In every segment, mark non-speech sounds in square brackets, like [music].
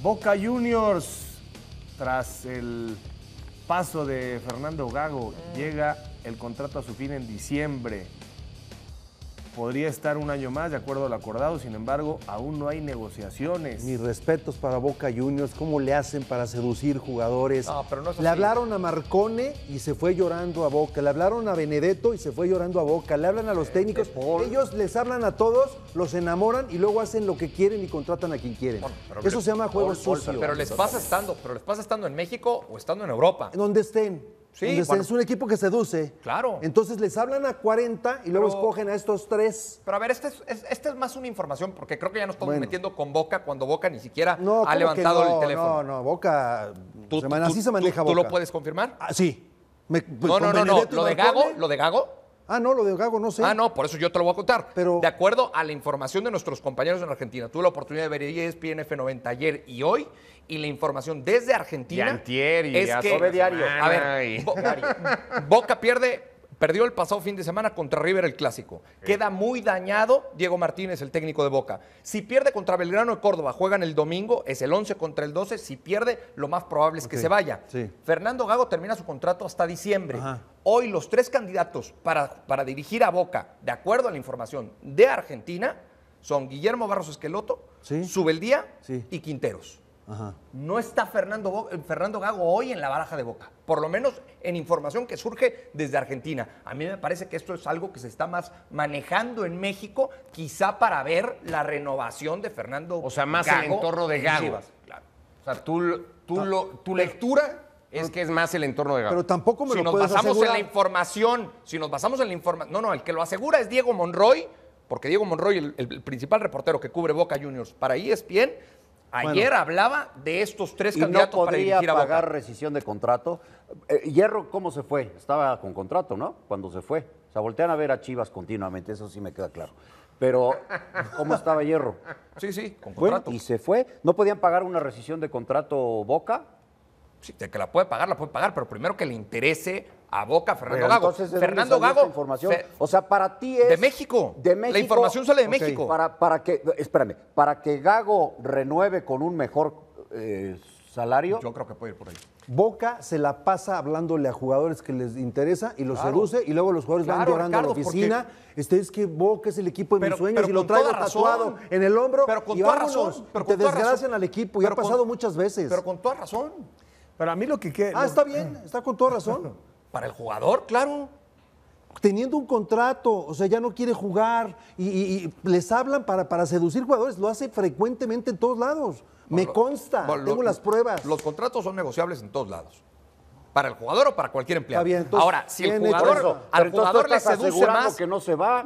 Boca Juniors, tras el paso de Fernando Gago, mm. llega el contrato a su fin en diciembre podría estar un año más, de acuerdo al acordado, sin embargo, aún no hay negociaciones. Ni respetos para Boca Juniors, cómo le hacen para seducir jugadores. Le hablaron a Marcone y se fue llorando a Boca, le hablaron a Benedetto y se fue llorando a Boca, le hablan a los eh, técnicos, ellos les hablan a todos, los enamoran y luego hacen lo que quieren y contratan a quien quieren. Eso se llama juego sucio. Pero les pasa estando, pero les pasa estando en México o estando en Europa. Donde estén es un equipo que seduce. Claro. Entonces les hablan a 40 y luego escogen a estos tres. Pero a ver, esta este es, más una información, porque creo que ya nos estamos metiendo con Boca cuando Boca ni siquiera ha levantado el teléfono. No, no, Boca. así se maneja Boca. ¿Tú lo puedes confirmar? Ah, sí. Pues, no, no, no, no. ¿eh? Lo de, Gago, lo de Gago Ah, no, lo de Gago no sé. Ah, no, por eso yo te lo voy a contar. Pero... De acuerdo a la información de nuestros compañeros en Argentina, tuve la oportunidad de ver ESPN F90 ayer y hoy, y la información desde Argentina. Y antier y es que, diario. A ver, [laughs] Boca pierde, perdió el pasado fin de semana contra River el clásico. Queda muy dañado Diego Martínez, el técnico de Boca. Si pierde contra Belgrano de Córdoba, juegan el domingo, es el 11 contra el 12. Si pierde, lo más probable es que se vaya. Fernando Gago termina su contrato hasta diciembre. Ajá Hoy los tres candidatos para, para dirigir a Boca, de acuerdo a la información de Argentina, son Guillermo Barros Esqueloto, Subeldía y Quinteros. No está Fernando, Fernando Gago hoy en la baraja de Boca, por lo menos en información que surge desde Argentina. A mí me parece que esto es algo que se está más manejando en México, quizá para ver la renovación de Fernando. O sea, más en el de Gago. O sea, tú, tu lectura es que es más el entorno de Gabo. Pero tampoco me si nos basamos en la información, si nos basamos en la información. No, no, el que lo asegura es Diego Monroy, porque Diego Monroy, el, principal reportero que cubre Boca Juniors para es bien Ayer hablaba de estos tres y candidatos no podría para a pagar rescisión de contrato. Eh, Hierro, ¿cómo se fue? Estaba con contrato, ¿no? Cuando se fue. O sea, voltean a ver a Chivas continuamente, eso sí me queda claro. Pero, ¿cómo estaba Hierro? Sí, sí, con contrato. y se fue. ¿No podían pagar una rescisión de contrato Boca? Sí, que la puede pagar, la puede pagar, pero primero que le interese a Boca Fernando Gago. Entonces, Fernando Gago. Información? o sea, para ti es. De México. La información sale de México. Para, para que, espérame, para que Gago renueve con un mejor eh, salario. Yo creo que puede ir por ahí. Boca se la pasa hablándole a jugadores que les interesa y los seduce y luego los jugadores van llorando a la oficina. Este es que Boca es el equipo de mis sueños y lo traigo tatuado en el hombro. Pero con toda razón. te desgracian al equipo y ha pasado muchas veces. Pero con toda razón. Pero a mí lo que queda. Ah, está bien, está con toda razón. Para el jugador, claro. Teniendo un contrato, o sea, ya no quiere jugar y, les hablan para, para seducir jugadores, lo hace frecuentemente en todos lados. Me consta, tengo las pruebas. Los contratos son negociables en todos lados para el jugador o para cualquier empleado. Ahora, si el jugador, al jugador le seduce más que no se va,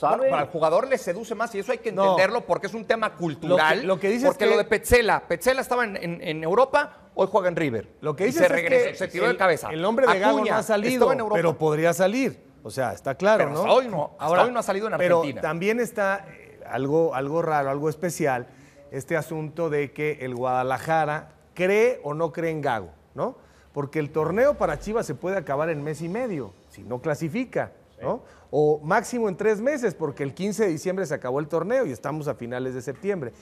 para el jugador le seduce más y eso hay que entenderlo porque es un tema cultural. Lo que, lo porque es que... lo de Petzela, Petzela estaba en, Europa, hoy juega en River. Lo que dice, se regresó, se tiró de cabeza. El nombre de Gago no ha salido, pero podría salir. O sea, está claro, ¿no? hoy no, Ahora, hoy no ha salido en Argentina. Pero también está eh, algo, algo raro, algo especial este asunto de que el Guadalajara cree o no cree en Gago, ¿no? porque el torneo para Chivas se puede acabar en mes y medio, si no clasifica, ¿no? O máximo en tres meses, porque el 15 de diciembre se acabó el torneo y estamos a finales de septiembre.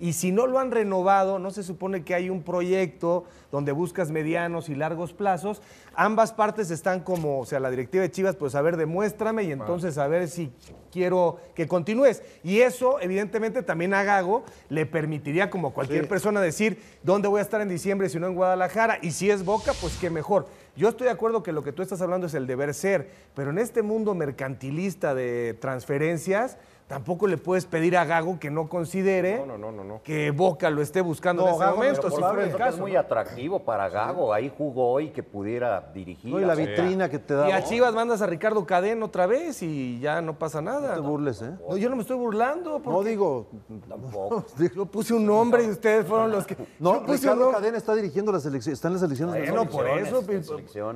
Y si no lo han renovado, no se supone que hay un proyecto donde buscas medianos y largos plazos. Ambas partes están como, o sea, la directiva de Chivas, pues a ver, demuéstrame y entonces a ver si quiero que continúes. Y eso, evidentemente, también a Gago le permitiría, como cualquier persona, decir dónde voy a estar en diciembre si no en Guadalajara. Y si es Boca, pues qué mejor. Yo estoy de acuerdo que lo que tú estás hablando es el deber ser, pero en este mundo mercantilista de transferencias, tampoco le puedes pedir a Gago que no considere que Boca lo esté buscando en ese momento. Si fuera el caso, es muy atractivo para Gago, ahí jugó y que pudiera dirigir. y la vitrina que te da. Y a Chivas mandas a Ricardo Cadena otra vez y ya no pasa nada. No te burles, ¿eh? No, yo no me estoy burlando. Porque... [laughs] No digo. Tampoco. Yo puse un nombre y ustedes fueron los que. [laughs] No, Ricardo Cadén está dirigiendo la elecciones. está en las elecciones. Bueno, no, por eso.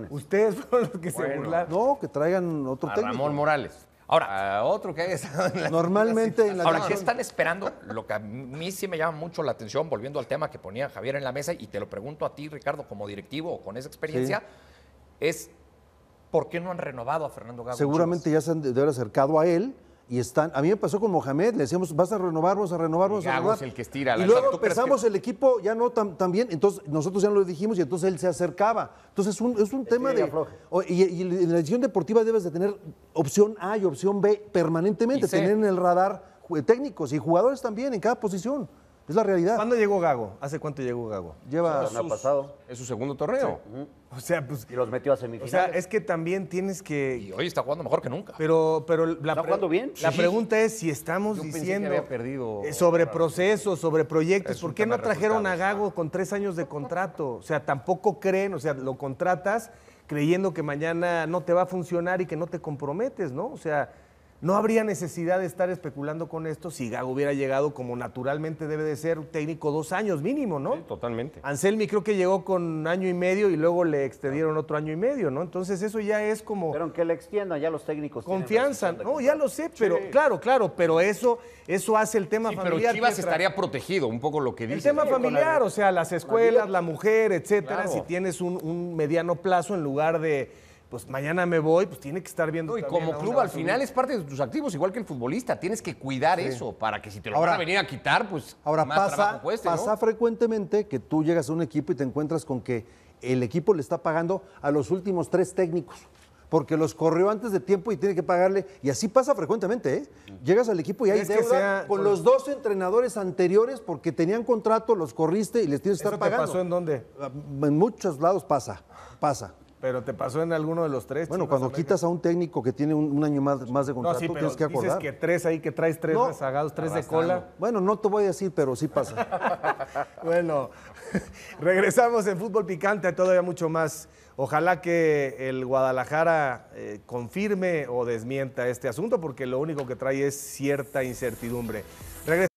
Ustedes fueron los que se burlaron. No, que traigan otro a técnico. Ramón Morales. Ahora, otro que es Normalmente Ahora, ¿qué están esperando? Lo que a mí sí me llama mucho la atención, volviendo al tema que ponía Javier en la mesa, y te lo pregunto a ti, Ricardo, como directivo o con esa experiencia, es ¿por qué no han renovado a Fernando Gago? Seguramente ya se han de haber acercado a él y están. A mí me pasó con Mohamed, le decíamos, vas a renovar, vas a renovar, a el que estira. y luego empezamos el equipo ya no tan, entonces nosotros ya lo dijimos y entonces él se acercaba. Entonces es un, tema de... Y, en la edición deportiva debes de tener opción A y opción B permanentemente, tener en el radar técnicos y jugadores también en cada posición. Es la realidad. ¿Cuándo llegó Gago? ¿Hace cuánto llegó Gago? Lleva. pasado. Es su segundo torneo. O sea, pues. Y los metió a semifinales. O sea, es que también tienes que. Y hoy está jugando mejor que nunca. Pero, pero la ¿Está jugando bien? La pregunta es si estamos diciendo. Eh, sobre procesos, sobre proyectos. ¿Por qué no trajeron a Gago con tres años de contrato? O sea, tampoco creen, o sea, lo contratas creyendo que mañana no te va a funcionar y que no te comprometes, ¿no? O sea. No habría necesidad de estar especulando con esto si Gago hubiera llegado como naturalmente debe de ser, técnico dos años mínimo, ¿no? Sí, totalmente. Anselmi creo que llegó con año y medio y luego le extendieron otro año y medio, ¿no? Entonces eso ya es como... Pero aunque le extiendan, ya los técnicos... Confianza, no, ya lo sé, pero claro, claro, pero eso, eso hace el tema familiar. Pero Chivas estaría protegido, un poco lo que dice. El tema familiar, o sea, las escuelas, la, mujer, etcétera, si tienes un mediano plazo en lugar de pues mañana me voy, pues tiene que estar viendo. y como club al final es parte de tus activos, igual que el futbolista, tienes que cuidar eso para que si te lo ahora, van a venir a quitar, pues ahora pasa, pasa frecuentemente que tú llegas a un equipo y te encuentras con que el equipo le está pagando a los últimos tres técnicos porque los corrió antes de tiempo y tiene que pagarle. Y así pasa frecuentemente, ¿eh? Mm. Llegas al equipo y hay deuda con los dos entrenadores anteriores porque tenían contrato, los corriste y les tienes que estar pagando. ¿Eso pasó en dónde? En muchos lados pasa, pasa. Pero te pasó en alguno de los tres. Bueno, cuando quitas a un técnico que tiene un, año más, más, de contrato, tienes que acordar. Dices que tres ahí, que traes tres rezagados, tres de cola. Bueno, no te voy a decir, pero sí pasa. [laughs] bueno, [laughs] regresamos en Fútbol Picante, todavía mucho más. Ojalá que el Guadalajara eh, confirme o desmienta este asunto, porque lo único que trae es cierta incertidumbre. Regres